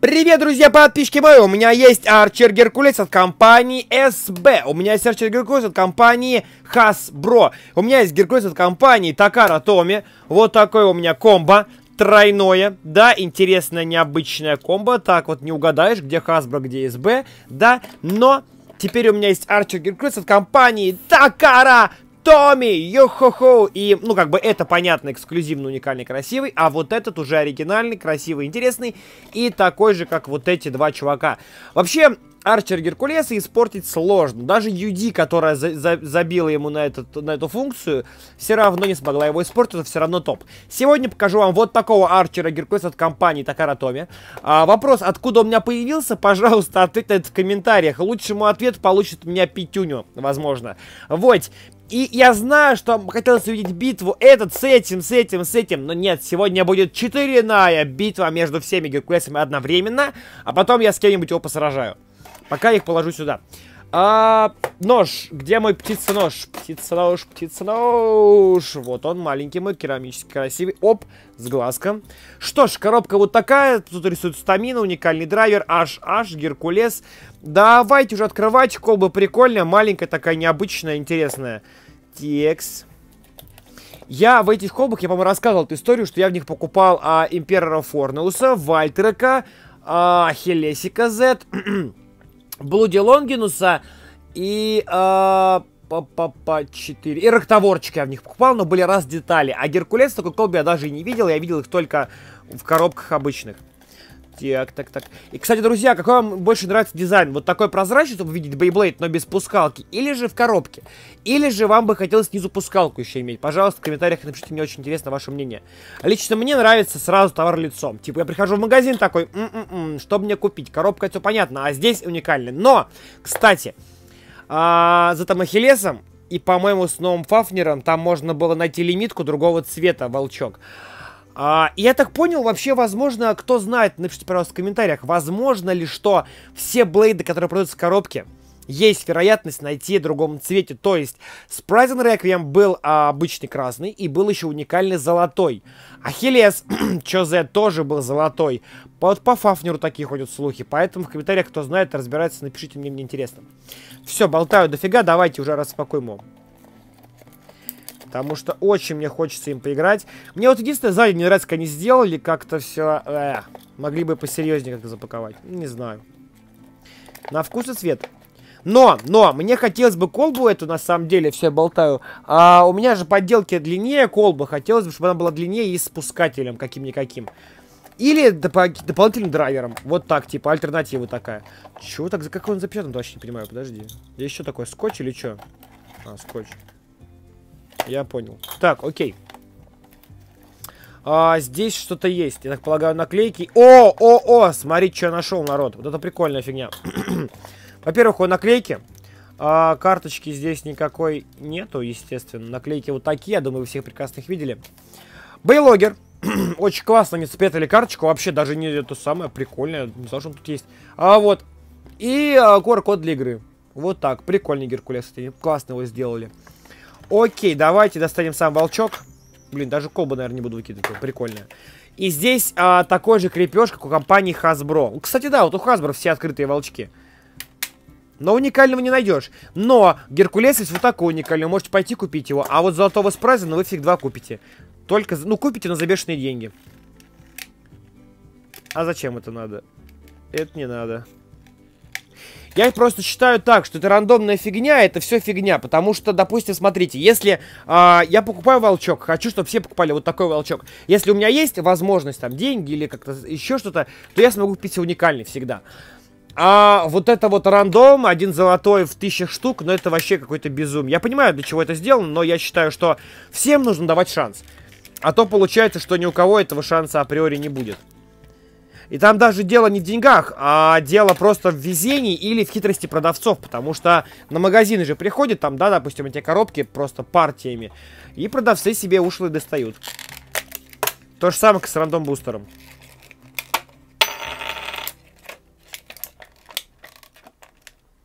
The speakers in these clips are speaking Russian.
Привет, друзья, подписчики мои! У меня есть Арчер Геркулес от компании SB. У меня есть Арчер Геркулес от компании Hasbro. У меня есть Геркулес от компании Такара Томи. Вот такой у меня комбо. Тройное, да, интересная, необычная комбо. Так вот не угадаешь, где Hasbro, где SB, да, но... Теперь у меня есть Арчер Геркулес от компании Такара Томми, йо-хо-хо. И, ну, как бы это, понятно, эксклюзивный, уникальный, красивый, а вот этот уже оригинальный, красивый, интересный и такой же, как вот эти два чувака. Вообще, Арчер Геркулеса испортить сложно. Даже Юди, которая за за забила ему на, этот, на эту функцию, все равно не смогла его испортить, это все равно топ. Сегодня покажу вам вот такого Арчера Геркулеса от компании Такара А, вопрос, откуда у меня появился, пожалуйста, ответьте это в комментариях. Лучшему ответ получит у меня Пятюню, возможно. Вот, и я знаю, что хотелось увидеть битву этот с этим, с этим, с этим, но нет, сегодня будет четыреная битва между всеми Геркулесами одновременно, а потом я с кем-нибудь его посражаю. Пока я их положу сюда. А, нож. Где мой птица-нож? Птица-нож, птица-нож. Вот он, маленький мой, керамический, красивый. Оп, с глазком. Что ж, коробка вот такая. Тут рисует стамина, уникальный драйвер, HH, Геркулес. Давайте уже открывать. Колба прикольная, маленькая такая, необычная, интересная. Текс. Я в этих колбах, я, по-моему, рассказывал эту историю, что я в них покупал а, Императора Форнеуса, Вальтерека, а, Хелесика Z Блуди Лонгинуса и... Э, по, по, по 4. И рактоворчики я в них покупал, но были раз детали. А Геркулес такой колб я даже и не видел, я видел их только в коробках обычных. Так, так, так. И, кстати, друзья, какой вам больше нравится дизайн? Вот такой прозрачный, чтобы видеть Beyblade, но без пускалки? Или же в коробке? Или же вам бы хотелось снизу пускалку еще иметь? Пожалуйста, в комментариях напишите, мне очень интересно ваше мнение. Лично мне нравится сразу товар лицом. Типа я прихожу в магазин такой, М -м -м, что мне купить? Коробка, все понятно, а здесь уникально. Но, кстати, а, за там Ахиллесом и, по-моему, с новым Фафнером там можно было найти лимитку другого цвета, волчок. А, я так понял, вообще, возможно, кто знает, напишите, пожалуйста, в комментариях, возможно ли, что все блейды, которые продаются в коробке, есть вероятность найти в другом цвете. То есть, Спрайзен Реквием был а, обычный красный и был еще уникальный золотой. Ахиллес, Чозе тоже был золотой. Вот по Фафнеру такие ходят слухи, поэтому в комментариях, кто знает, разбирается, напишите мне, мне интересно. Все, болтаю дофига, давайте уже распакуем его. Потому что очень мне хочется им поиграть. Мне вот единственное, сзади не нравится, как они сделали, как-то все... Э, могли бы посерьезнее как-то запаковать. Не знаю. На вкус и цвет. Но, но, мне хотелось бы колбу эту, на самом деле, все болтаю. А у меня же подделки длиннее колбы. Хотелось бы, чтобы она была длиннее и с спускателем каким-никаким. Или доп дополнительным драйвером. Вот так, типа, альтернатива такая. Чего так? как он запечатан? Вообще не понимаю, подожди. Здесь еще такое, скотч или что? А, скотч. Я понял. Так, окей. А, здесь что-то есть. Я так полагаю, наклейки. О, о, о! смотрите, что я нашел, народ. Вот это прикольная фигня. Во-первых, у наклейки. А, карточки здесь никакой нету, естественно. Наклейки вот такие. Я думаю, вы всех прекрасных видели. Бейлогер. Очень классно они спрятали карточку. Вообще даже не это самое прикольное. Не знаю, что он тут есть. А вот. И а, QR-код для игры. Вот так. Прикольный Геркулес. Классно его сделали. Окей, давайте достанем сам волчок. Блин, даже кобу, наверное, не буду выкидывать. Типа, Прикольно. И здесь а, такой же крепеж, как у компании Hasbro. Кстати, да, вот у Hasbro все открытые волчки. Но уникального не найдешь. Но Геркулес есть вот такой уникальный, можете пойти купить его. А вот золотого спрайза, ну вы фиг два купите. Только, ну купите, на забешенные деньги. А зачем это надо? Это не надо. Я просто считаю так, что это рандомная фигня, а это все фигня, потому что, допустим, смотрите, если э, я покупаю волчок, хочу, чтобы все покупали вот такой волчок, если у меня есть возможность, там, деньги или как-то еще что-то, то я смогу купить уникальный всегда. А вот это вот рандом, один золотой в тысячах штук, но ну, это вообще какой-то безумие. Я понимаю, для чего это сделано, но я считаю, что всем нужно давать шанс. А то получается, что ни у кого этого шанса априори не будет. И там даже дело не в деньгах, а дело просто в везении или в хитрости продавцов, потому что на магазины же приходят там, да, допустим, эти коробки просто партиями, и продавцы себе ушлы достают. То же самое, как с рандом-бустером.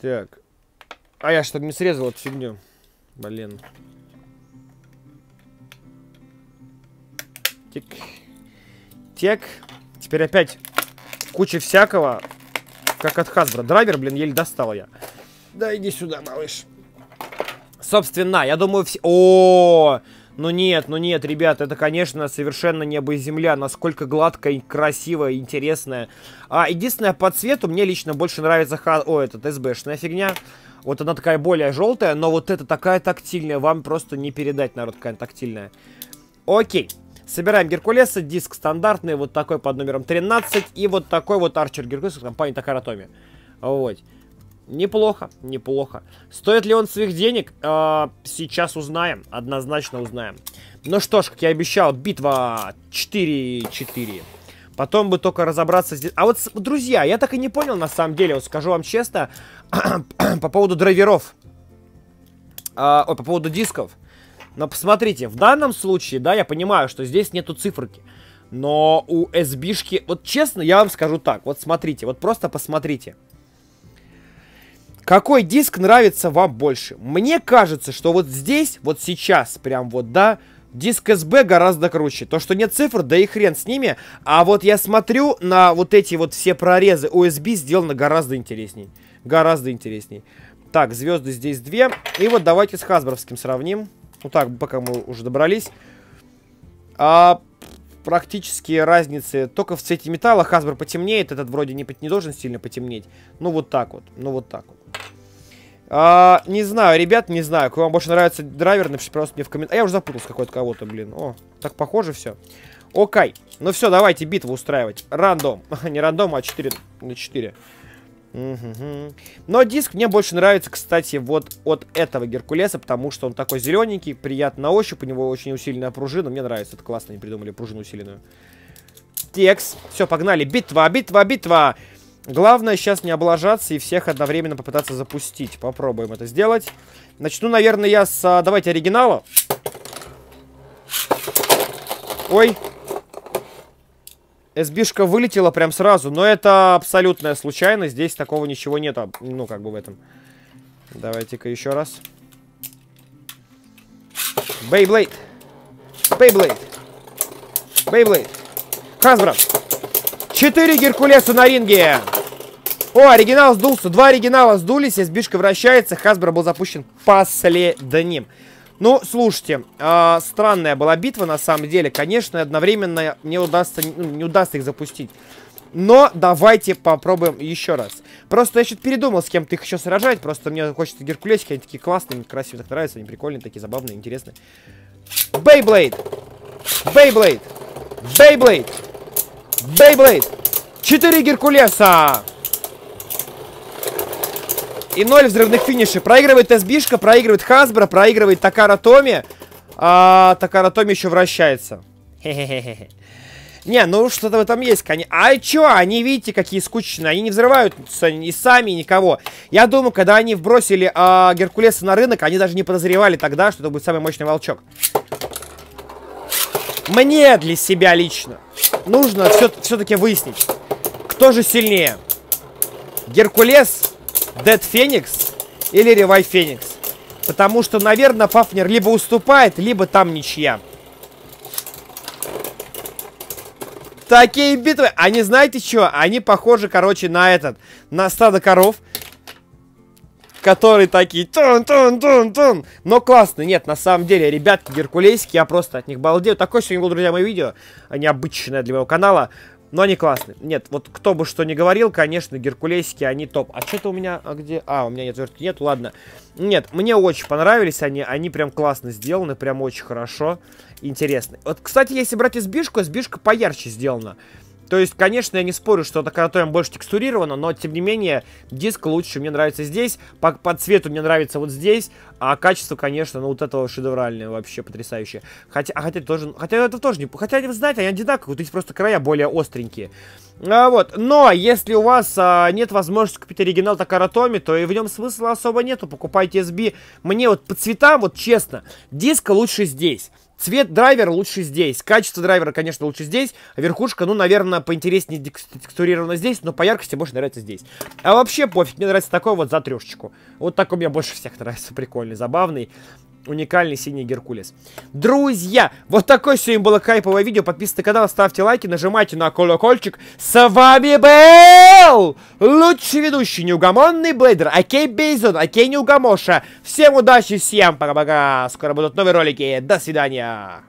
Так. А я что-то не срезал эту фигню. Блин. Тик. тек. Теперь опять куча всякого, как от Хасбро. Драйвер, блин, еле достал я. Да, иди сюда, малыш. Собственно, я думаю, все... О, -о, Ну нет, ну нет, ребят, это, конечно, совершенно небо и земля, насколько гладко и красиво, и интересно. А, единственное, по цвету мне лично больше нравится ха... О, этот СБшная фигня. Вот она такая более желтая, но вот эта такая тактильная, вам просто не передать, народ, какая тактильная. Окей. Собираем Геркулеса, диск стандартный, вот такой под номером 13 и вот такой вот Арчер Геркулес компании Такаратоми. Вот. Неплохо, неплохо. Стоит ли он своих денег? Э, сейчас узнаем, однозначно узнаем. Ну что ж, как я обещал, битва 4-4. Потом бы только разобраться здесь. А вот, друзья, я так и не понял, на самом деле, вот скажу вам честно, по поводу драйверов. А, ой, по поводу дисков. Но посмотрите, в данном случае, да, я понимаю, что здесь нету циферки. Но у SB-шки... Вот честно, я вам скажу так. Вот смотрите, вот просто посмотрите. Какой диск нравится вам больше? Мне кажется, что вот здесь, вот сейчас, прям вот, да, диск Sb гораздо круче. То, что нет цифр, да и хрен с ними. А вот я смотрю на вот эти вот все прорезы у Sb сделано гораздо интересней. Гораздо интересней. Так, звезды здесь две. И вот давайте с Хасбровским сравним. Ну так, пока мы уже добрались. А практически разницы только в цвете металла. Хасбер потемнеет, этот вроде не, не должен сильно потемнеть. Ну вот так вот, ну вот так вот. А, не знаю, ребят, не знаю. Какой вам больше нравится драйвер, напишите, пожалуйста, мне в комментариях. А я уже запутался какой-то кого-то, блин. О, так похоже все. Окей. Ну все, давайте битву устраивать. Рандом. не рандом, а 4 на 4. Но диск мне больше нравится, кстати, вот от этого Геркулеса, потому что он такой зелененький, приятно на ощупь, у него очень усиленная пружина, мне нравится, это классно, они придумали пружину усиленную. Текс, все, погнали, битва, битва, битва! Главное сейчас не облажаться и всех одновременно попытаться запустить, попробуем это сделать. Начну, наверное, я с, а, давайте, оригинала. Ой, СБшка вылетела прям сразу, но это абсолютная случайность. Здесь такого ничего нет, ну, как бы в этом. Давайте-ка еще раз. Бейблейд. Бейблейд. Бейблейд. Хазбрат. Четыре Геркулеса на ринге. О, оригинал сдулся. Два оригинала сдулись. Сбишка вращается. Хасбро был запущен последним. Ну, слушайте, э, странная была битва на самом деле. Конечно, одновременно мне удастся, ну, не удастся их запустить. Но давайте попробуем еще раз. Просто я что-то передумал с кем-то их еще сражать. Просто мне хочется геркулесики. Они такие классные, красивые, так нравятся. Они прикольные, такие забавные, интересные. Бейблейд! Бейблейд! Бейблейд! Бейблейд! Четыре геркулеса! и 0 взрывных финишей. Проигрывает СБшка, проигрывает Хасбро, проигрывает Такара Томи. А Такара Томи еще вращается. Не, ну что-то в этом есть, конечно. А чё, они, видите, какие скучные. Они не взрывают ни сами, и никого. Я думаю, когда они вбросили э, Геркулеса на рынок, они даже не подозревали тогда, что это будет самый мощный волчок. Мне для себя лично нужно все-таки выяснить, кто же сильнее. Геркулес Dead Phoenix или Revive Phoenix. Потому что, наверное, Фафнер либо уступает, либо там ничья. Такие битвы. Они, а знаете что? Они похожи, короче, на этот. На стадо коров. Которые такие тун-тун-тун-тун. Но классно. Нет, на самом деле, ребятки геркулейские. Я просто от них балдею. Такое сегодня было, друзья, мое видео. Необычное для моего канала. Но они классные. Нет, вот кто бы что ни говорил, конечно, геркулесики, они топ. А что-то у меня... А где? А, у меня нет вертки. Нет, ладно. Нет, мне очень понравились они. Они прям классно сделаны, прям очень хорошо. Интересно. Вот, кстати, если брать избишку, избишка поярче сделана. То есть, конечно, я не спорю, что на Каратоем больше текстурировано, но, тем не менее, диск лучше мне нравится здесь, по, по цвету мне нравится вот здесь, а качество, конечно, ну вот этого шедевральное вообще потрясающее. Хотя, а хотя тоже, хотя это тоже не, хотя, знаете, они одинаковые, вот здесь просто края более остренькие. А, вот, но если у вас а, нет возможности купить оригинал Такаратоми, то и в нем смысла особо нету, покупайте SB. Мне вот по цветам, вот честно, диск лучше здесь. Цвет драйвера лучше здесь. Качество драйвера, конечно, лучше здесь. верхушка, ну, наверное, поинтереснее текстурирована здесь, но по яркости больше нравится здесь. А вообще пофиг, мне нравится такой вот за трешечку. Вот такой мне больше всех нравится, прикольный, забавный уникальный синий Геркулес. Друзья, вот такое сегодня было кайповое видео. Подписывайтесь на канал, ставьте лайки, нажимайте на колокольчик. С вами был лучший ведущий, неугомонный Блейдер, Окей а Бейзон, Окей а Неугомоша. Всем удачи, всем пока-пока. Скоро будут новые ролики. До свидания.